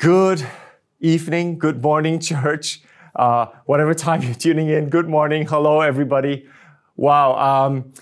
Good evening, good morning, church. Uh, whatever time you're tuning in, good morning. Hello, everybody. Wow, um,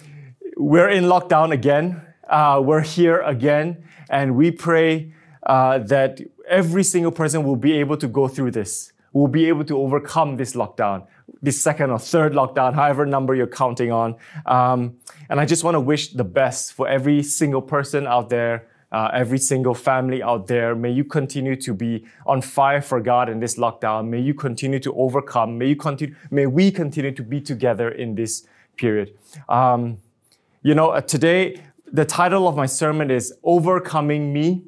we're in lockdown again. Uh, we're here again, and we pray uh, that every single person will be able to go through this, will be able to overcome this lockdown, this second or third lockdown, however number you're counting on. Um, and I just want to wish the best for every single person out there uh, every single family out there. May you continue to be on fire for God in this lockdown. May you continue to overcome. May you continue. May we continue to be together in this period. Um, you know, uh, today the title of my sermon is "Overcoming Me,"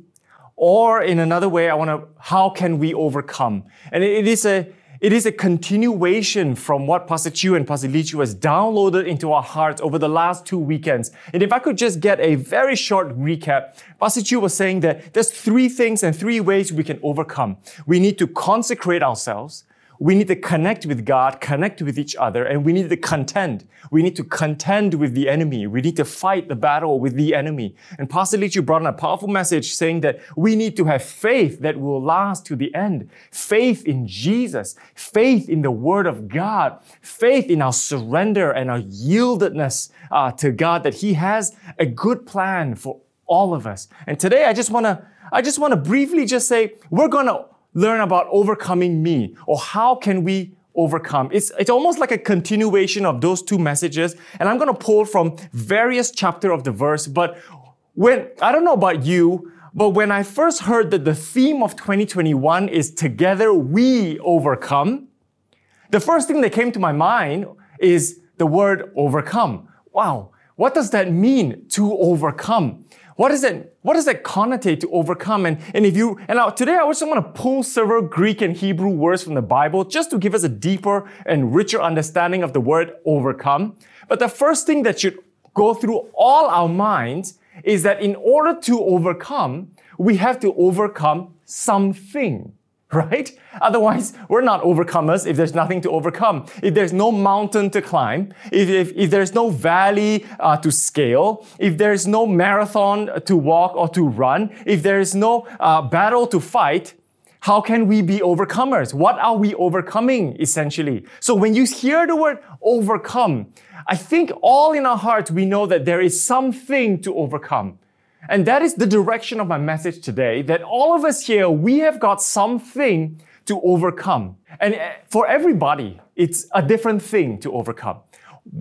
or in another way, I want to. How can we overcome? And it, it is a it is a continuation from what Pastor Chu and Pastor Chu has downloaded into our hearts over the last two weekends. And if I could just get a very short recap, Pastor Chu was saying that there's three things and three ways we can overcome. We need to consecrate ourselves we need to connect with God, connect with each other, and we need to contend. We need to contend with the enemy. We need to fight the battle with the enemy. And Pastor Lichu brought on a powerful message saying that we need to have faith that will last to the end. Faith in Jesus, faith in the Word of God, faith in our surrender and our yieldedness uh, to God that He has a good plan for all of us. And today I just want to I just want to briefly just say we're going to learn about overcoming me or how can we overcome. It's, it's almost like a continuation of those two messages. And I'm going to pull from various chapter of the verse. But when, I don't know about you, but when I first heard that the theme of 2021 is together we overcome, the first thing that came to my mind is the word overcome. Wow. What does that mean to overcome? What does it, what does it connotate to overcome? And, and if you, and now today I just want to pull several Greek and Hebrew words from the Bible just to give us a deeper and richer understanding of the word overcome. But the first thing that should go through all our minds is that in order to overcome, we have to overcome something. right? Otherwise, we're not overcomers if there's nothing to overcome. If there's no mountain to climb, if, if, if there's no valley uh, to scale, if there's no marathon to walk or to run, if there's no uh, battle to fight, how can we be overcomers? What are we overcoming essentially? So when you hear the word overcome, I think all in our hearts we know that there is something to overcome. And that is the direction of my message today that all of us here, we have got something to overcome. And eh, for everybody, it's a different thing to overcome.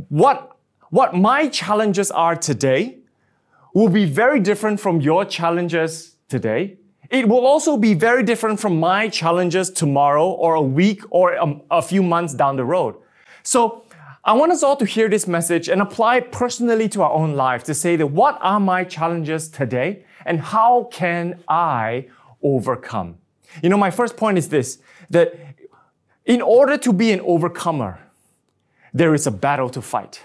What, what my challenges are today will be very different from your challenges today. It will also be very different from my challenges tomorrow or a week or a, um, a few months down the road. So I want us all to hear this message and apply it personally to our own life to say that what are my challenges today and how can I overcome? You know, my first point is this that in order to be an overcomer, there is a battle to fight.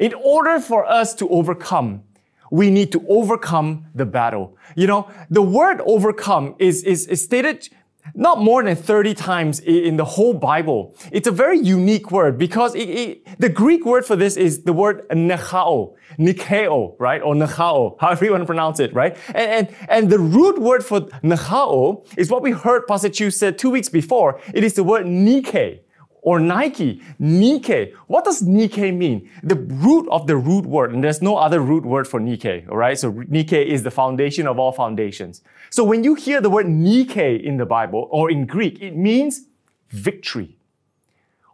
In order for us to overcome, we need to overcome the battle. You know, the word overcome is, is, is stated not more than 30 times in the whole Bible. It's a very unique word because it, it, the Greek word for this is the word nechao, nikeo, right? Or nechao, however you want to pronounce it, right? And, and, and the root word for nechao is what we heard Pastor Chu said two weeks before. It is the word nike, or Nike, Nike. What does Nike mean? The root of the root word, and there's no other root word for Nike. all right? So Nike is the foundation of all foundations. So when you hear the word Nike in the Bible or in Greek, it means victory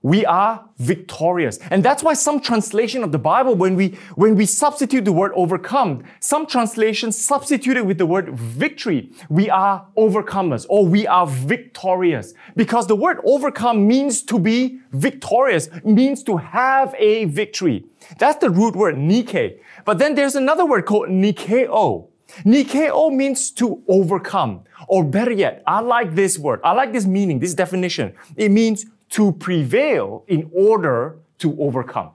we are victorious. And that's why some translation of the Bible, when we, when we substitute the word overcome, some translations substitute it with the word victory. We are overcomers or we are victorious. Because the word overcome means to be victorious, means to have a victory. That's the root word, Nike. But then there's another word called Nikeo. Nikeo means to overcome. Or better yet, I like this word. I like this meaning, this definition. It means to prevail in order to overcome.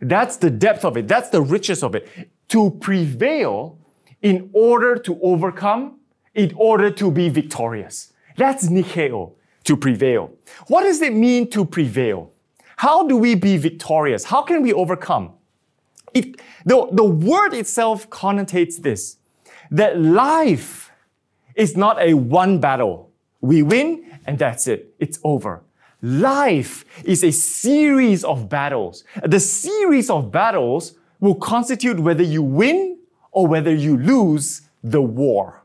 That's the depth of it. That's the riches of it. To prevail in order to overcome, in order to be victorious. That's Nikeo, to prevail. What does it mean to prevail? How do we be victorious? How can we overcome? It, the, the word itself connotates this that life is not a one battle. We win and that's it, it's over. Life is a series of battles. The series of battles will constitute whether you win or whether you lose the war.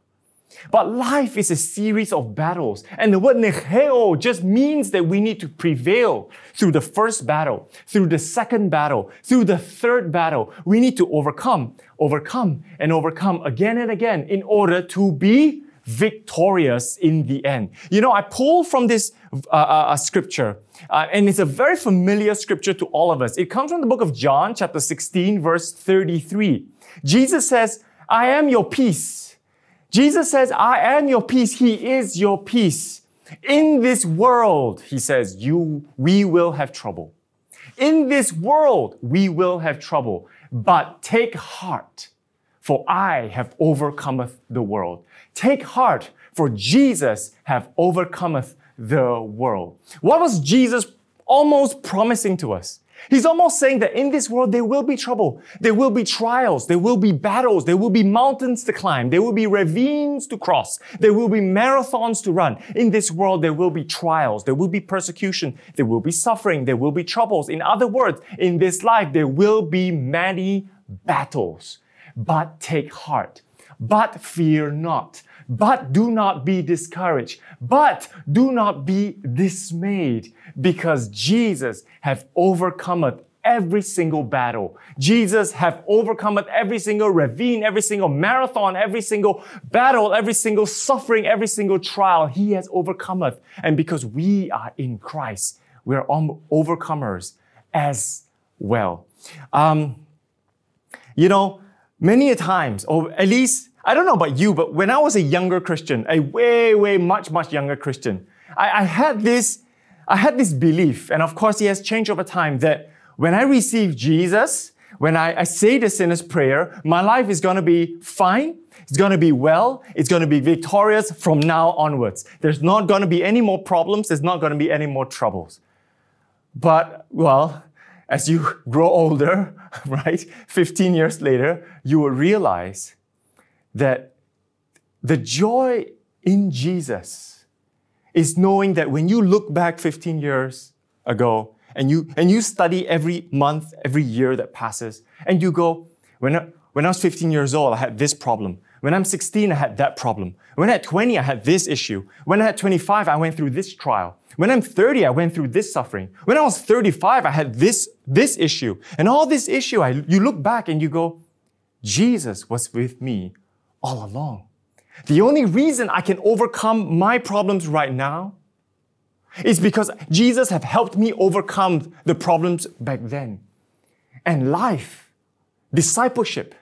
But life is a series of battles. And the word necheo just means that we need to prevail through the first battle, through the second battle, through the third battle. We need to overcome, overcome, and overcome again and again in order to be victorious in the end. You know, I pull from this uh, uh, uh, scripture, uh, and it's a very familiar scripture to all of us. It comes from the book of John, chapter 16, verse 33. Jesus says, I am your peace. Jesus says, I am your peace. He is your peace. In this world, he says, you, we will have trouble. In this world, we will have trouble, but take heart for I have overcometh the world. Take heart, for Jesus have overcometh the world. What was Jesus almost promising to us? He's almost saying that in this world there will be trouble, there will be trials, there will be battles, there will be mountains to climb, there will be ravines to cross, there will be marathons to run. In this world there will be trials, there will be persecution, there will be suffering, there will be troubles. In other words, in this life there will be many battles but take heart. But fear not. But do not be discouraged. But do not be dismayed because Jesus have overcometh every single battle. Jesus have overcometh every single ravine, every single marathon, every single battle, every single suffering, every single trial. He has overcometh. And because we are in Christ, we are um, overcomers as well. Um, you know, Many a times, or at least, I don't know about you, but when I was a younger Christian, a way, way, much, much younger Christian, I, I had this, I had this belief, and of course it has changed over time, that when I receive Jesus, when I, I say the sinner's prayer, my life is gonna be fine, it's going to be well. It's going to be victorious from now onwards. There's not going to be any more problems. There's not going to be any more troubles. But, well, as you grow older, right, 15 years later, you will realize that the joy in Jesus is knowing that when you look back 15 years ago and you, and you study every month, every year that passes, and you go, when I, when I was 15 years old, I had this problem. When I'm 16, I had that problem. When I had 20, I had this issue. When I had 25, I went through this trial. When I'm 30, I went through this suffering. When I was 35, I had this, this issue. And all this issue, I, you look back and you go, Jesus was with me all along. The only reason I can overcome my problems right now is because Jesus have helped me overcome the problems back then. And life, discipleship,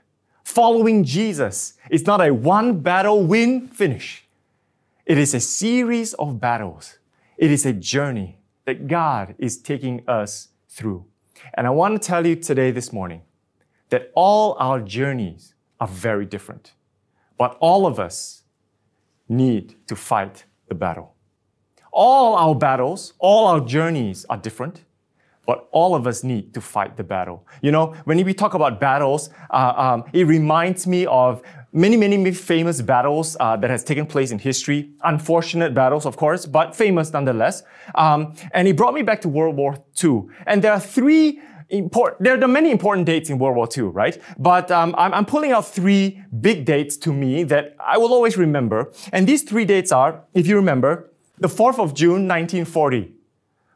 Following Jesus is not a one battle win finish. It is a series of battles. It is a journey that God is taking us through. And I want to tell you today, this morning, that all our journeys are very different, but all of us need to fight the battle. All our battles, all our journeys are different, but all of us need to fight the battle. You know, when we talk about battles, uh, um, it reminds me of many, many, many famous battles uh, that has taken place in history. Unfortunate battles, of course, but famous nonetheless. Um, and it brought me back to World War II. And there are three important, there are many important dates in World War II, right? But um, I'm, I'm pulling out three big dates to me that I will always remember. And these three dates are, if you remember, the 4th of June, 1940.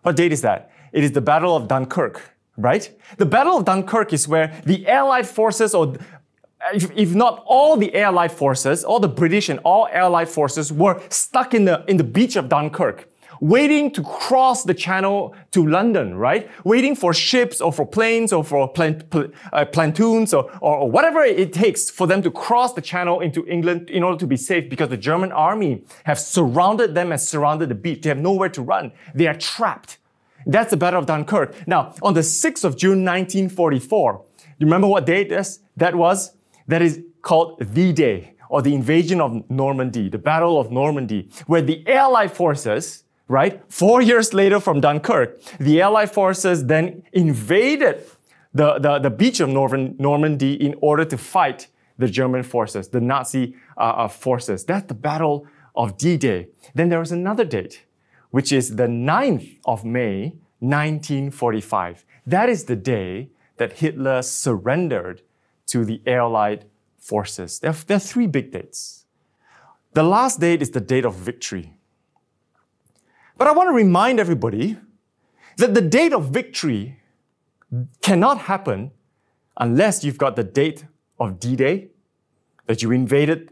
What date is that? It is the Battle of Dunkirk, right? The Battle of Dunkirk is where the Allied forces, or if, if not all the Allied forces, all the British and all Allied forces were stuck in the, in the beach of Dunkirk waiting to cross the channel to London, right? Waiting for ships or for planes or for plant, pl uh, platoons or, or, or, whatever it takes for them to cross the channel into England in order to be safe because the German army have surrounded them and surrounded the beach. They have nowhere to run. They are trapped. That's the Battle of Dunkirk. Now, on the 6th of June 1944, you remember what date is? That was? That is called the day, or the invasion of Normandy, the Battle of Normandy, where the Allied forces, right, four years later from Dunkirk, the Allied forces then invaded the, the, the beach of Northern Normandy in order to fight the German forces, the Nazi uh, uh forces. That's the Battle of D-Day. Then there was another date, which is the 9th of May, 1945. That is the day that Hitler surrendered to the Allied forces. There are, there are three big dates. The last date is the date of victory. But I want to remind everybody that the date of victory cannot happen unless you've got the date of D Day, that you invaded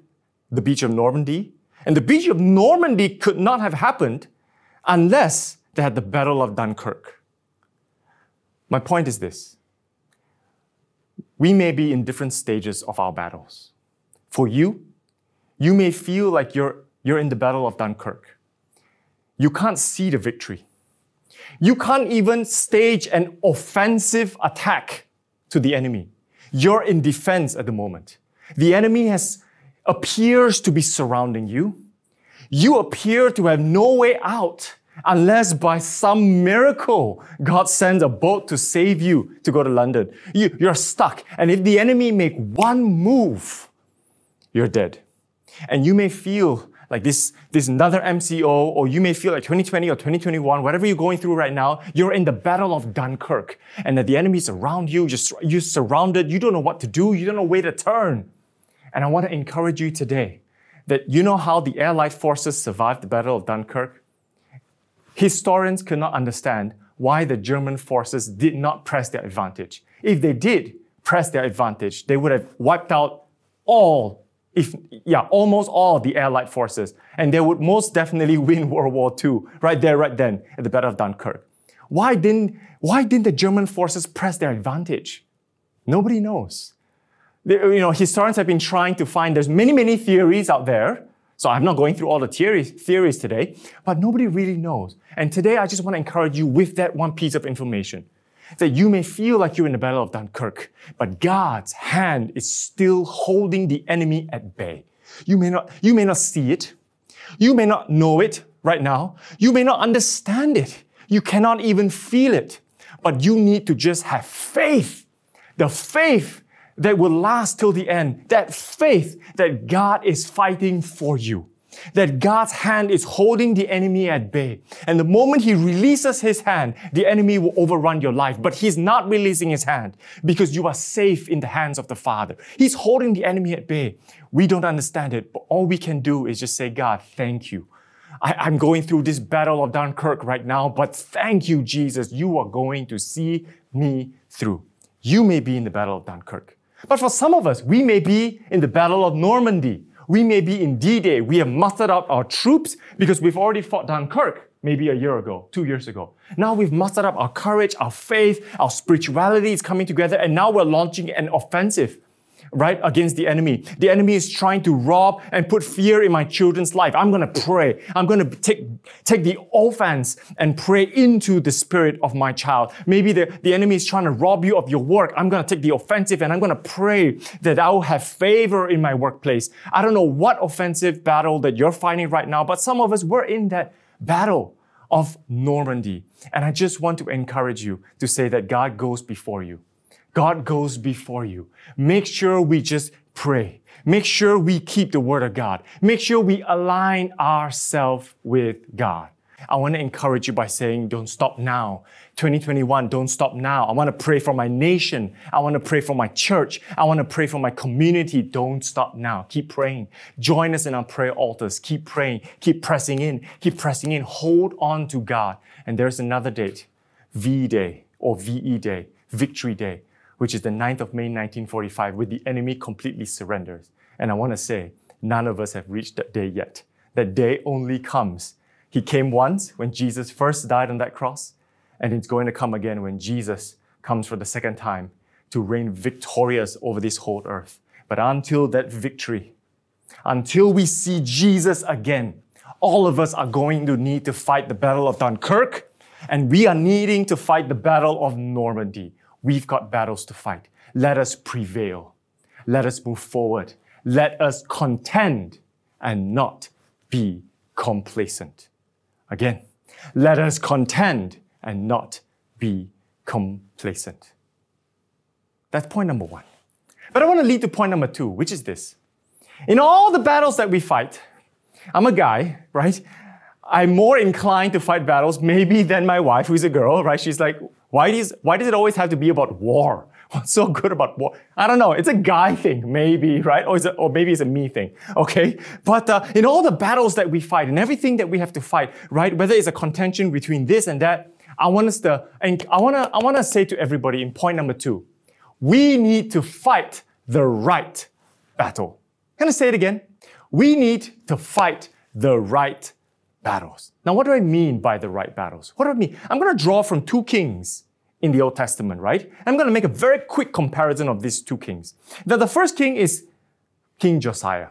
the beach of Normandy. And the beach of Normandy could not have happened unless they had the Battle of Dunkirk. My point is this we may be in different stages of our battles. For you, you may feel like you're, you're in the Battle of Dunkirk. You can't see the victory. You can't even stage an offensive attack to the enemy. You're in defense at the moment. The enemy has, appears to be surrounding you you appear to have no way out unless by some miracle God sends a boat to save you to go to London. You, you're stuck. And if the enemy make one move, you're dead. And you may feel like this, this another MCO, or you may feel like 2020 or 2021, whatever you're going through right now, you're in the battle of Dunkirk. And that the enemy's around you, just you're surrounded, you don't know what to do, you don't know where to turn. And I want to encourage you today that you know how the Allied forces survived the Battle of Dunkirk? Historians could not understand why the German forces did not press their advantage. If they did press their advantage, they would have wiped out all, if yeah, almost all the Allied forces, and they would most definitely win World War II right there, right then, at the Battle of Dunkirk. Why didn't why didn't the German forces press their advantage? Nobody knows you know, historians have been trying to find, there's many, many theories out there. So I'm not going through all the theories, theories today, but nobody really knows. And today I just want to encourage you with that one piece of information that you may feel like you're in the Battle of Dunkirk, but God's hand is still holding the enemy at bay. You may not, you may not see it. You may not know it right now. You may not understand it. You cannot even feel it, but you need to just have faith. The faith that will last till the end, that faith that God is fighting for you, that God's hand is holding the enemy at bay. And the moment he releases his hand, the enemy will overrun your life. But he's not releasing his hand because you are safe in the hands of the Father. He's holding the enemy at bay. We don't understand it, but all we can do is just say, God, thank you. I, am going through this battle of Dunkirk right now, but thank you, Jesus. You are going to see me through. You may be in the battle of Dunkirk but for some of us, we may be in the Battle of Normandy. We may be in D-Day. We have mustered up our troops because we've already fought Dunkirk maybe a year ago, two years ago. Now we've mustered up our courage, our faith, our spirituality is coming together, and now we're launching an offensive right? Against the enemy. The enemy is trying to rob and put fear in my children's life. I'm going to pray. I'm going to take, take the offense and pray into the spirit of my child. Maybe the, the enemy is trying to rob you of your work. I'm going to take the offensive and I'm going to pray that I will have favor in my workplace. I don't know what offensive battle that you're fighting right now, but some of us were in that battle of Normandy. And I just want to encourage you to say that God goes before you. God goes before you. Make sure we just pray. Make sure we keep the word of God. Make sure we align ourselves with God. I want to encourage you by saying, don't stop now. 2021, don't stop now. I want to pray for my nation. I want to pray for my church. I want to pray for my community. Don't stop now. Keep praying. Join us in our prayer altars. Keep praying. Keep pressing in. Keep pressing in. Hold on to God. And there's another date, V Day or VE Day, Victory Day which is the 9th of May 1945, with the enemy completely surrenders. And I want to say, none of us have reached that day yet. That day only comes. He came once when Jesus first died on that cross, and it's going to come again when Jesus comes for the second time to reign victorious over this whole earth. But until that victory, until we see Jesus again, all of us are going to need to fight the Battle of Dunkirk, and we are needing to fight the Battle of Normandy. We've got battles to fight. Let us prevail. Let us move forward. Let us contend and not be complacent. Again, let us contend and not be complacent. That's point number one. But I want to lead to point number two, which is this. In all the battles that we fight, I'm a guy, right? I'm more inclined to fight battles maybe than my wife, who's a girl, right? She's like, why does, why does it always have to be about war? What's so good about war? I don't know. It's a guy thing, maybe, right? Or, it, or maybe it's a me thing, okay? But uh, in all the battles that we fight and everything that we have to fight, right? Whether it's a contention between this and that, I want us to, and I want to, I want to say to everybody in point number two, we need to fight the right battle. Can I say it again? We need to fight the right battles. Now, what do I mean by the right battles? What do I mean? I'm going to draw from two kings in the Old Testament, right? I'm going to make a very quick comparison of these two kings. Now, the first king is King Josiah.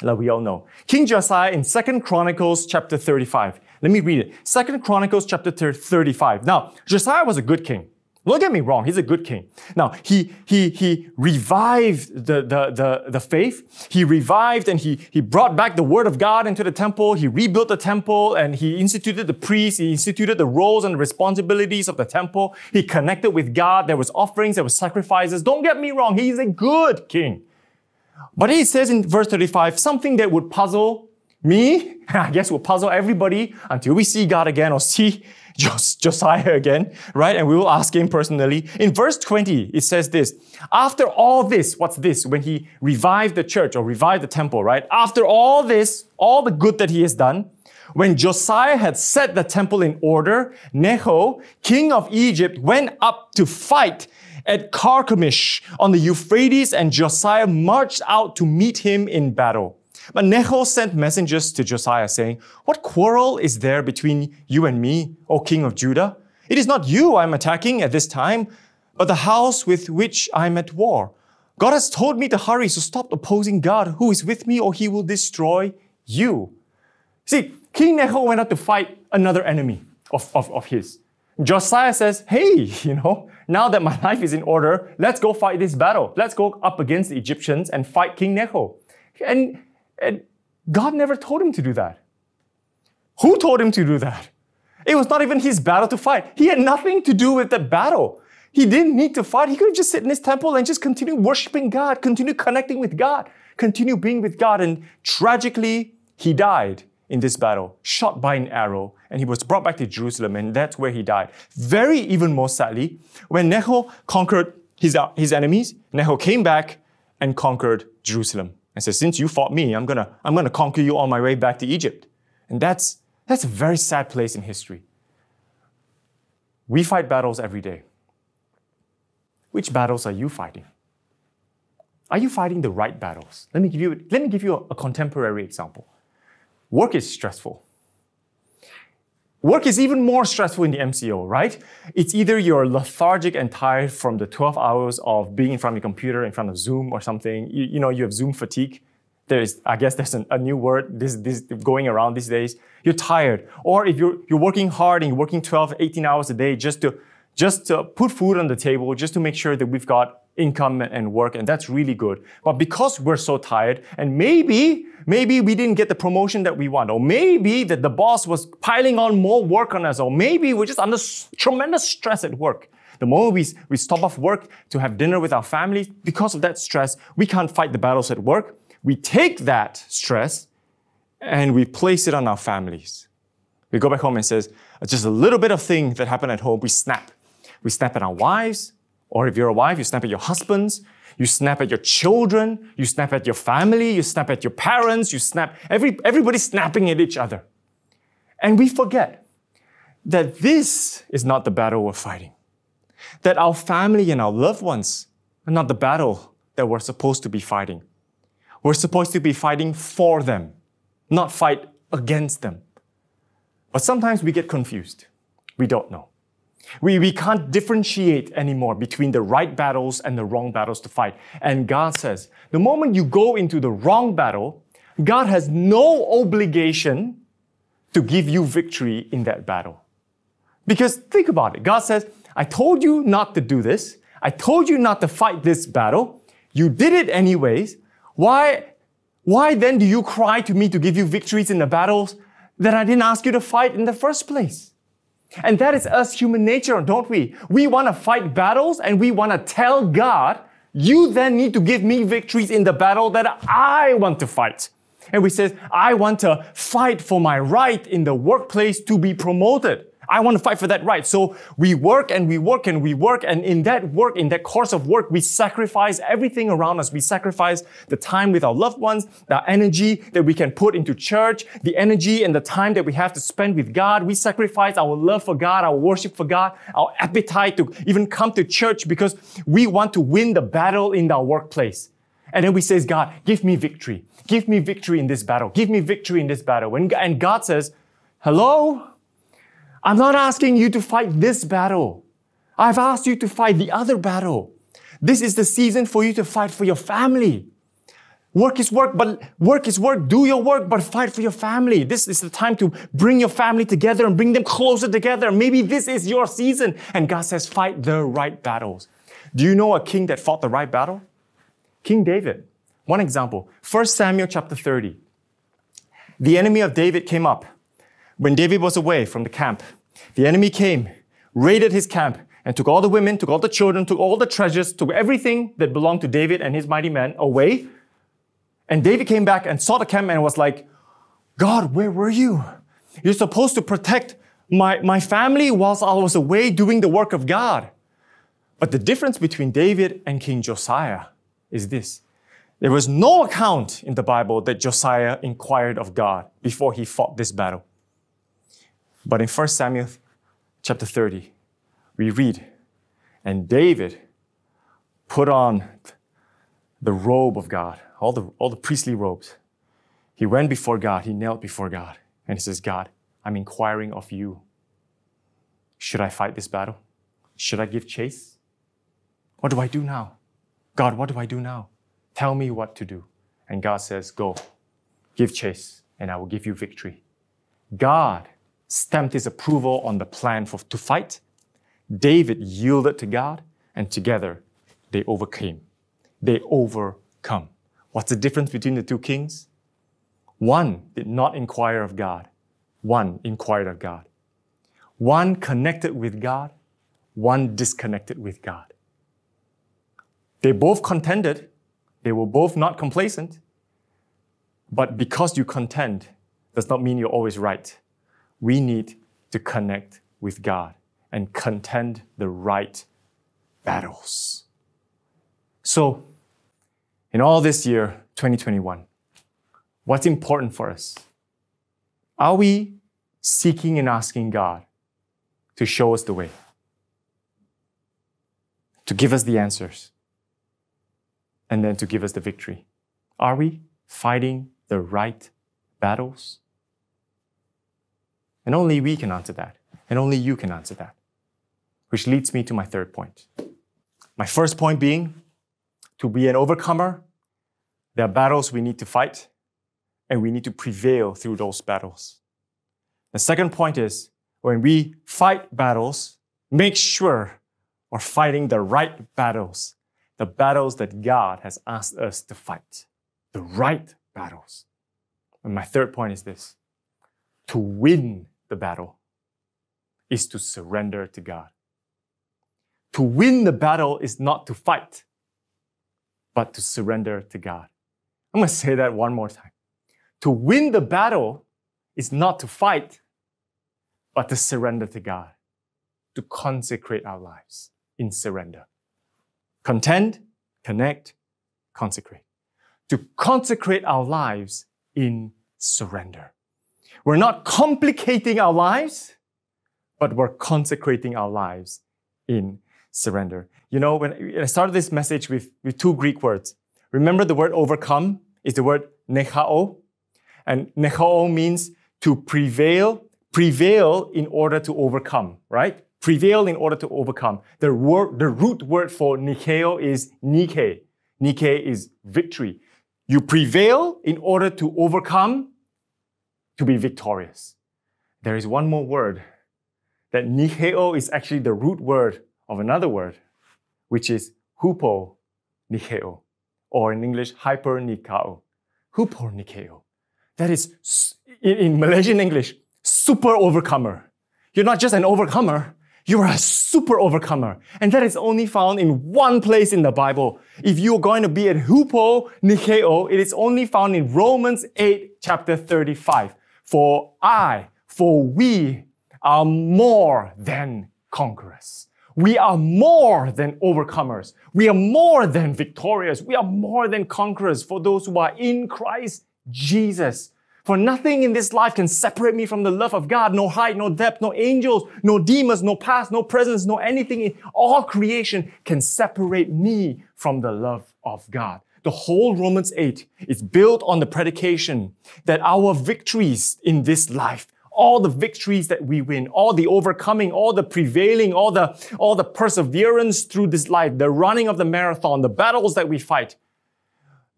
Like we all know. King Josiah in 2nd Chronicles chapter 35. Let me read it. 2nd Chronicles chapter 35. Now, Josiah was a good king. Don't get me wrong, he's a good king. Now, he, he, he revived the, the, the, the, faith. He revived and he, he brought back the word of God into the temple. He rebuilt the temple and he instituted the priests. He instituted the roles and responsibilities of the temple. He connected with God. There was offerings, there were sacrifices. Don't get me wrong, he's a good king. But he says in verse 35, something that would puzzle me, I guess will puzzle everybody until we see God again or see Jos- Josiah again, right? And we will ask him personally. In verse 20, it says this After all this, what's this? When he revived the church or revived the temple, right? After all this, all the good that he has done, when Josiah had set the temple in order, Necho, king of Egypt, went up to fight at Carchemish on the Euphrates, and Josiah marched out to meet him in battle. But Necho sent messengers to Josiah saying, What quarrel is there between you and me, O king of Judah? It is not you I'm attacking at this time, but the house with which I'm at war. God has told me to hurry, so stop opposing God who is with me, or he will destroy you. See, King Necho went out to fight another enemy of, of, of his. Josiah says, Hey, you know, now that my life is in order, let's go fight this battle. Let's go up against the Egyptians and fight King Necho. And and God never told him to do that. Who told him to do that? It was not even his battle to fight. He had nothing to do with the battle. He didn't need to fight. He could have just sit in his temple and just continue worshiping God, continue connecting with God, continue being with God. And tragically, he died in this battle, shot by an arrow, and he was brought back to Jerusalem, and that's where he died. Very even more sadly, when Necho conquered his, his enemies, Necho came back and conquered Jerusalem and says, Since you fought me, I'm gonna, I'm gonna conquer you on my way back to Egypt. And that's, that's a very sad place in history. We fight battles every day. Which battles are you fighting? Are you fighting the right battles? Let me give you, let me give you a, a contemporary example. Work is stressful. Work is even more stressful in the MCO, right? It's either you're lethargic and tired from the 12 hours of being in front of your computer, in front of Zoom or something. You, you know, you have Zoom fatigue. There is, I guess there's an, a new word this, this going around these days. You're tired. Or if you're, you're working hard and you're working 12, 18 hours a day just to just to put food on the table, just to make sure that we've got income and work, and that's really good. But because we're so tired, and maybe, maybe we didn't get the promotion that we want, or maybe that the boss was piling on more work on us, or maybe we're just under tremendous stress at work. The moment we, we stop off work to have dinner with our families, because of that stress, we can't fight the battles at work. We take that stress and we place it on our families. We go back home and says, just a little bit of thing that happened at home, we snap. We snap at our wives, or if you're a wife, you snap at your husbands, you snap at your children, you snap at your family, you snap at your parents, you snap, every, everybody's snapping at each other. And we forget that this is not the battle we're fighting. That our family and our loved ones are not the battle that we're supposed to be fighting. We're supposed to be fighting for them, not fight against them. But sometimes we get confused. We don't know. We, we can't differentiate anymore between the right battles and the wrong battles to fight. And God says, the moment you go into the wrong battle, God has no obligation to give you victory in that battle. Because think about it. God says, I told you not to do this. I told you not to fight this battle. You did it anyways. Why, why then do you cry to me to give you victories in the battles that I didn't ask you to fight in the first place? And that is us human nature, don't we? We want to fight battles and we want to tell God, you then need to give me victories in the battle that I want to fight. And we say, I want to fight for my right in the workplace to be promoted. I want to fight for that right. So we work and we work and we work. And in that work, in that course of work, we sacrifice everything around us. We sacrifice the time with our loved ones, the energy that we can put into church, the energy and the time that we have to spend with God. We sacrifice our love for God, our worship for God, our appetite to even come to church because we want to win the battle in our workplace. And then we says, God, give me victory. Give me victory in this battle. Give me victory in this battle. And God says, hello? I'm not asking you to fight this battle. I've asked you to fight the other battle. This is the season for you to fight for your family. Work is work, but work is work. Do your work, but fight for your family. This is the time to bring your family together and bring them closer together. Maybe this is your season. And God says, fight the right battles. Do you know a king that fought the right battle? King David. One example, 1 Samuel chapter 30. The enemy of David came up when David was away from the camp the enemy came, raided his camp, and took all the women, took all the children, took all the treasures, took everything that belonged to David and his mighty men away. And David came back and saw the camp and was like, God, where were you? You're supposed to protect my, my family whilst I was away doing the work of God. But the difference between David and King Josiah is this. There was no account in the Bible that Josiah inquired of God before he fought this battle. But in 1 Samuel chapter 30, we read, and David put on the robe of God, all the, all the priestly robes. He went before God, he knelt before God, and he says, God, I'm inquiring of you. Should I fight this battle? Should I give chase? What do I do now? God, what do I do now? Tell me what to do. And God says, Go, give chase, and I will give you victory. God stamped his approval on the plan for, to fight, David yielded to God, and together they overcame. They overcome. What's the difference between the two kings? One did not inquire of God, one inquired of God. One connected with God, one disconnected with God. They both contended, they were both not complacent, but because you contend does not mean you're always right we need to connect with God and contend the right battles. So, in all this year, 2021, what's important for us? Are we seeking and asking God to show us the way, to give us the answers, and then to give us the victory? Are we fighting the right battles? And only we can answer that. And only you can answer that. Which leads me to my third point. My first point being to be an overcomer, there are battles we need to fight, and we need to prevail through those battles. The second point is when we fight battles, make sure we're fighting the right battles, the battles that God has asked us to fight, the right battles. And my third point is this to win the battle is to surrender to God. To win the battle is not to fight, but to surrender to God. I'm going to say that one more time. To win the battle is not to fight, but to surrender to God, to consecrate our lives in surrender. Contend, connect, consecrate. To consecrate our lives in surrender. We're not complicating our lives, but we're consecrating our lives in surrender. You know, when I started this message with, with two Greek words, remember the word overcome is the word nechao. And nechao means to prevail, prevail in order to overcome, right? Prevail in order to overcome. The, word, the root word for nikeo is nike. Nike is victory. You prevail in order to overcome to be victorious. There is one more word that niheo is actually the root word of another word, which is hupo nikeo, or in English, hyper nikao. Hupo nikeo. That is, in Malaysian English, super overcomer. You're not just an overcomer, you are a super overcomer. And that is only found in one place in the Bible. If you're going to be at hupo nikeo, it is only found in Romans 8, chapter 35. For I, for we are more than conquerors. We are more than overcomers. We are more than victorious. We are more than conquerors for those who are in Christ Jesus. For nothing in this life can separate me from the love of God. No height, no depth, no angels, no demons, no past, no presence, no anything in all creation can separate me from the love of God the whole Romans 8 is built on the predication that our victories in this life, all the victories that we win, all the overcoming, all the prevailing, all the, all the perseverance through this life, the running of the marathon, the battles that we fight,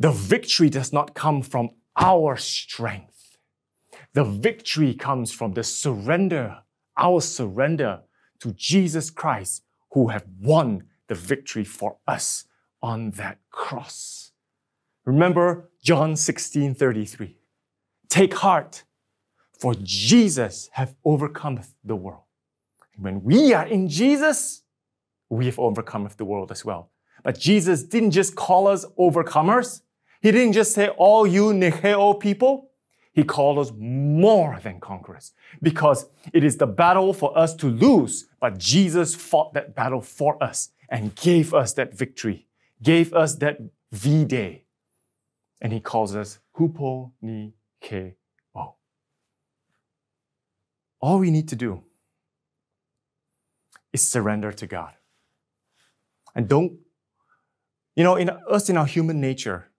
the victory does not come from our strength. The victory comes from the surrender, our surrender to Jesus Christ who have won the victory for us on that cross. Remember John 16 33. Take heart, for Jesus hath overcome the world. When we are in Jesus, we have overcome the world as well. But Jesus didn't just call us overcomers. He didn't just say, all you Neheo people. He called us more than conquerors because it is the battle for us to lose. But Jesus fought that battle for us and gave us that victory, gave us that V-Day, and he calls us hupo ni ke o. All we need to do is surrender to God. And don't, you know, in us, in our human nature,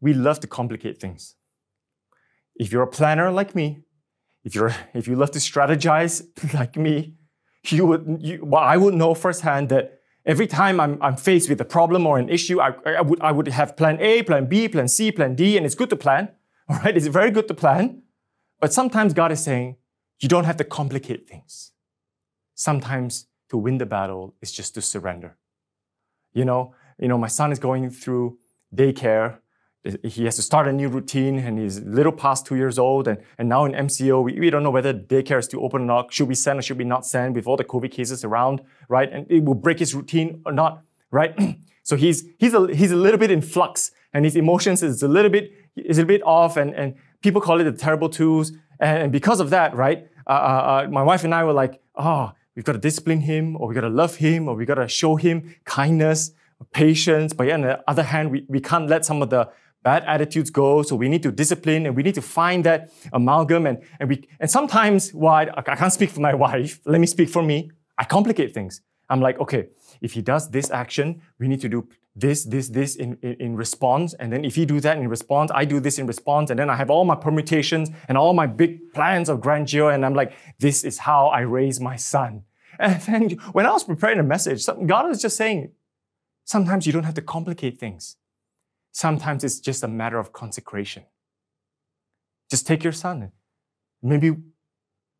we love to complicate things. If you're a planner like me, if, you're, if you love to strategize like me, you would, you, well, I would know firsthand that Every time I'm, I'm faced with a problem or an issue, I, I, would, I would have plan A, plan B, plan C, plan D, and it's good to plan. All right, it's very good to plan. But sometimes God is saying, you don't have to complicate things. Sometimes to win the battle is just to surrender. You know, you know, my son is going through daycare he has to start a new routine and he's little past two years old and, and now in MCO, we, we don't know whether daycare is still open or not. Should we send or should we not send with all the COVID cases around, right? And it will break his routine or not, right? so he's, he's, a, he's a little bit in flux and his emotions is a little bit, is a bit off and, and people call it the terrible twos. And, and because of that, right? Uh, uh, uh my wife and I were like, oh, we've got to discipline him or we got to love him or we got to show him kindness, patience. But yeah, on the other hand, we, we can't let some of the bad attitudes go. So we need to discipline and we need to find that amalgam. And, and, we, and sometimes, why I can't speak for my wife, let me speak for me. I complicate things. I'm like, okay, if he does this action, we need to do this, this, this in, in, in, response. And then if you do that in response, I do this in response. And then I have all my permutations and all my big plans of grandeur. And I'm like, this is how I raise my son. And then when I was preparing a message, God was just saying, sometimes you don't have to complicate things. Sometimes it's just a matter of consecration. Just take your son maybe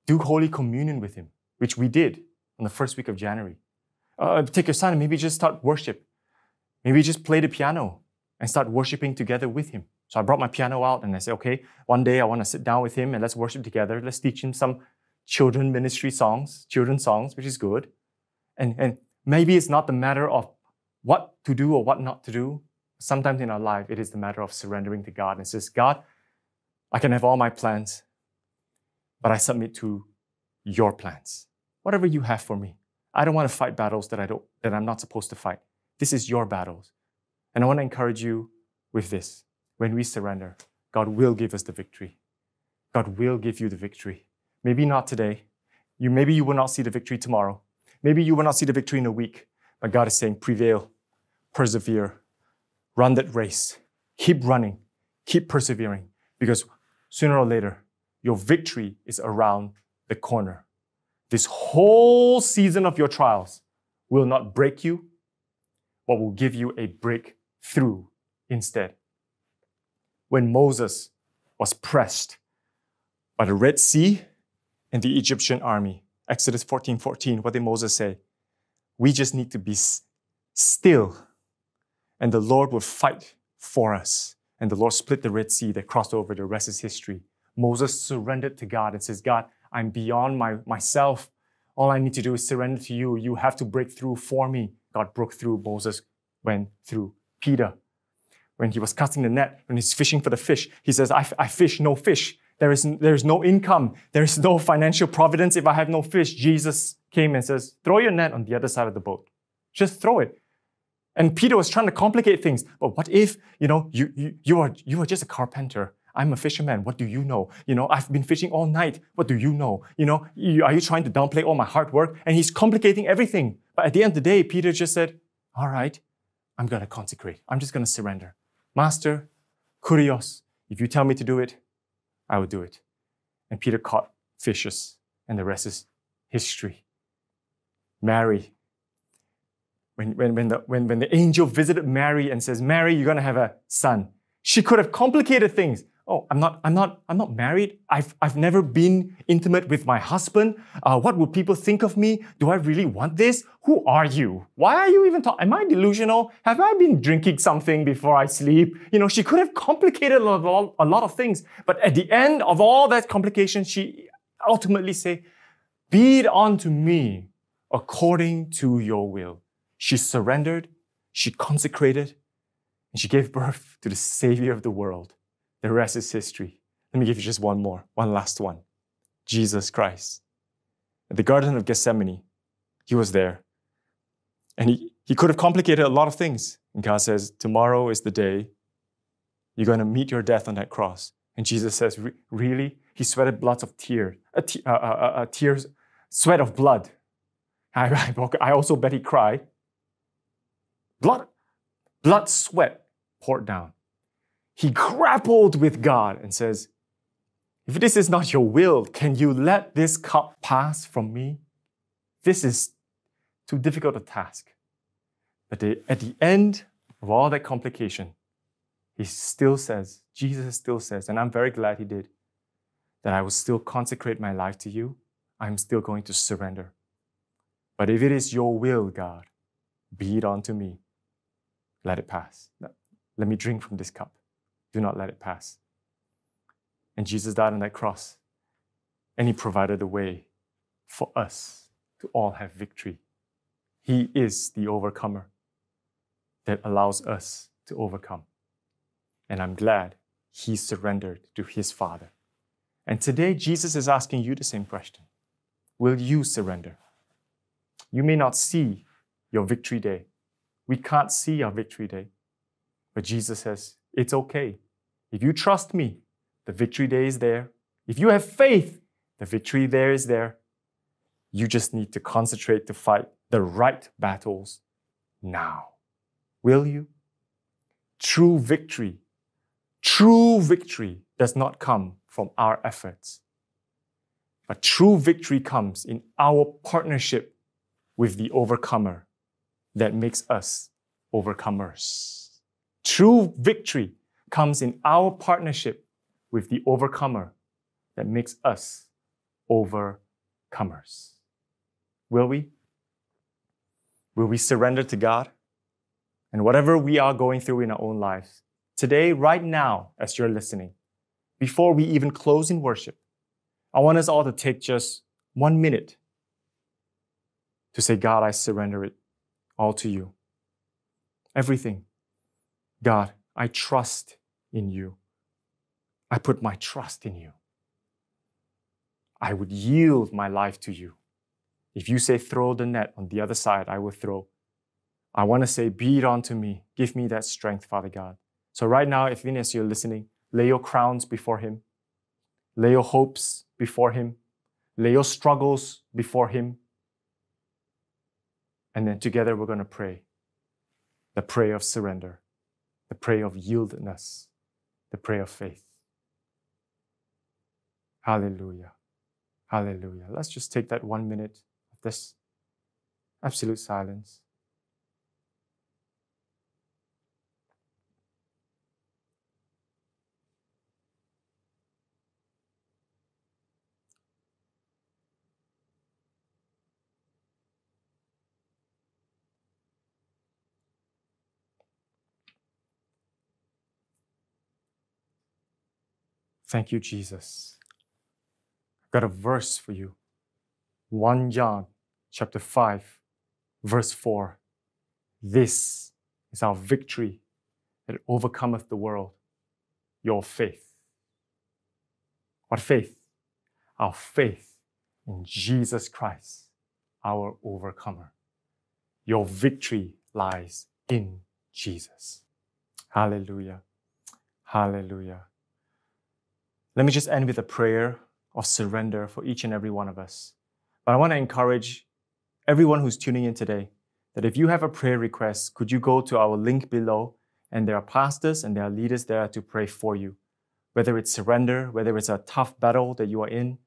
do Holy Communion with him, which we did on the first week of January. Uh, uh, take your son and maybe just start worship. Maybe just play the piano and start worshiping together with him. So I brought my piano out and I said, okay, one day I want to sit down with him and let's worship together. Let's teach him some children ministry songs, children songs, which is good. And, and maybe it's not the matter of what to do or what not to do, sometimes in our life, it is the matter of surrendering to God and says, God, I can have all my plans, but I submit to your plans. Whatever you have for me. I don't want to fight battles that I don't that I'm not supposed to fight. This is your battles. And I want to encourage you with this. When we surrender, God will give us the victory. God will give you the victory. Maybe not today. You maybe you will not see the victory tomorrow. Maybe you will not see the victory in a week, but God is saying prevail, persevere, run that race. Keep running. Keep persevering because sooner or later, your victory is around the corner. This whole season of your trials will not break you, but will give you a breakthrough instead. When Moses was pressed by the Red Sea and the Egyptian army, Exodus 14 14, what did Moses say? We just need to be still and the Lord would fight for us. And the Lord split the Red Sea, that crossed over, the rest is history. Moses surrendered to God and says, God, I'm beyond my, myself. All I need to do is surrender to you. You have to break through for me. God broke through. Moses went through. Peter, when he was casting the net, when he's fishing for the fish, he says, I, I fish no fish. There is, there is no income. There is no financial providence if I have no fish. Jesus came and says, Throw your net on the other side of the boat. Just throw it. And Peter was trying to complicate things. But what if, you know, you, you, you, are, you are just a carpenter. I'm a fisherman. What do you know? You know, I've been fishing all night. What do you know? You know, you, are you trying to downplay all my hard work? And he's complicating everything. But at the end of the day, Peter just said, all right, I'm going to consecrate. I'm just going to surrender. Master, kurios, if you tell me to do it, I will do it. And Peter caught fishes, and the rest is history. Mary when, when, when, the, when, when the angel visited Mary and says, Mary, you're going to have a son. She could have complicated things. Oh, I'm not, I'm not, I'm not married. I've, I've never been intimate with my husband. Uh, what would people think of me? Do I really want this? Who are you? Why are you even talking? Am I delusional? Have I been drinking something before I sleep? You know, she could have complicated a lot, a lot of things. But at the end of all that complication, she ultimately say, be it unto me according to your will. She surrendered, she consecrated, and she gave birth to the Savior of the world. The rest is history. Let me give you just one more, one last one Jesus Christ. At the Garden of Gethsemane, he was there. And he, he could have complicated a lot of things. And God says, Tomorrow is the day you're going to meet your death on that cross. And Jesus says, Really? He sweated blood of tears, a tears, sweat of blood. I, I also bet he cried blood, blood, sweat poured down. He grappled with God and says, If this is not your will, can you let this cup pass from me? This is too difficult a task. But at the end of all that complication, he still says, Jesus still says, and I'm very glad he did, that I will still consecrate my life to you. I'm still going to surrender. But if it is your will, God, be it unto me let it pass. Let me drink from this cup. Do not let it pass. And Jesus died on that cross, and He provided a way for us to all have victory. He is the overcomer that allows us to overcome. And I'm glad He surrendered to His Father. And today, Jesus is asking you the same question Will you surrender? You may not see your victory day we can't see our victory day. But Jesus says, It's okay. If you trust me, the victory day is there. If you have faith, the victory there is there. You just need to concentrate to fight the right battles now. Will you? True victory, true victory does not come from our efforts, but true victory comes in our partnership with the overcomer, that makes us overcomers. True victory comes in our partnership with the overcomer that makes us overcomers. Will we? Will we surrender to God? And whatever we are going through in our own lives, today, right now, as you're listening, before we even close in worship, I want us all to take just one minute to say, God, I surrender it all to you. Everything. God, I trust in you. I put my trust in you. I would yield my life to you. If you say, throw the net on the other side, I will throw. I want to say, be it unto me. Give me that strength, Father God. So, right now, if Venus, as you're listening, lay your crowns before Him, lay your hopes before Him, lay your struggles before Him, and then together we're going to pray the prayer of surrender, the prayer of yieldedness, the prayer of faith. Hallelujah. Hallelujah. Let's just take that one minute of this absolute silence. Thank you, Jesus. I've got a verse for you 1 John chapter 5, verse 4. This is our victory that overcometh the world, your faith. What faith? Our faith in Jesus Christ, our overcomer. Your victory lies in Jesus. Hallelujah. Hallelujah. Let me just end with a prayer of surrender for each and every one of us. But I want to encourage everyone who's tuning in today that if you have a prayer request, could you go to our link below? And there are pastors and there are leaders there to pray for you. Whether it's surrender, whether it's a tough battle that you are in,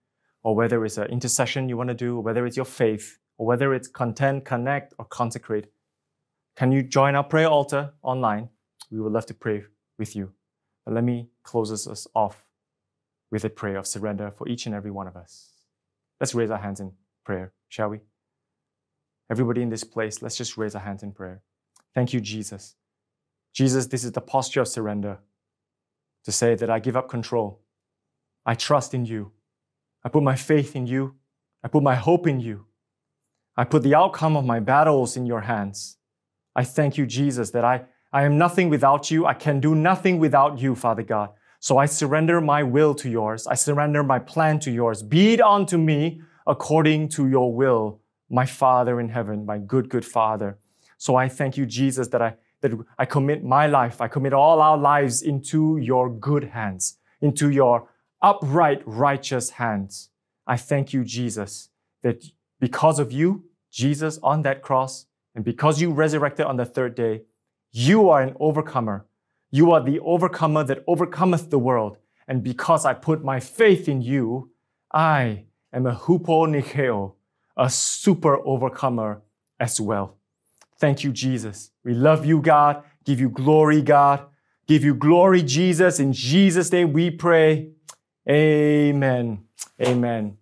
or whether it's an intercession you want to do, whether it's your faith, or whether it's content, connect, or consecrate, can you join our prayer altar online? We would love to pray with you. But let me close us off with a prayer of surrender for each and every one of us. Let's raise our hands in prayer, shall we? Everybody in this place, let's just raise our hands in prayer. Thank you, Jesus. Jesus, this is the posture of surrender to say that I give up control. I trust in you. I put my faith in you. I put my hope in you. I put the outcome of my battles in your hands. I thank you, Jesus, that I, I am nothing without you. I can do nothing without you, Father God. So I surrender my will to yours. I surrender my plan to yours. Be it unto me according to your will, my Father in heaven, my good, good Father. So I thank you, Jesus, that I, that I commit my life, I commit all our lives into your good hands, into your upright, righteous hands. I thank you, Jesus, that because of you, Jesus, on that cross, and because you resurrected on the third day, you are an overcomer. You are the overcomer that overcometh the world, and because I put my faith in you, I am a hupo nikeo, a super overcomer as well. Thank you, Jesus. We love you, God. Give you glory, God. Give you glory, Jesus. In Jesus' name we pray. Amen. Amen.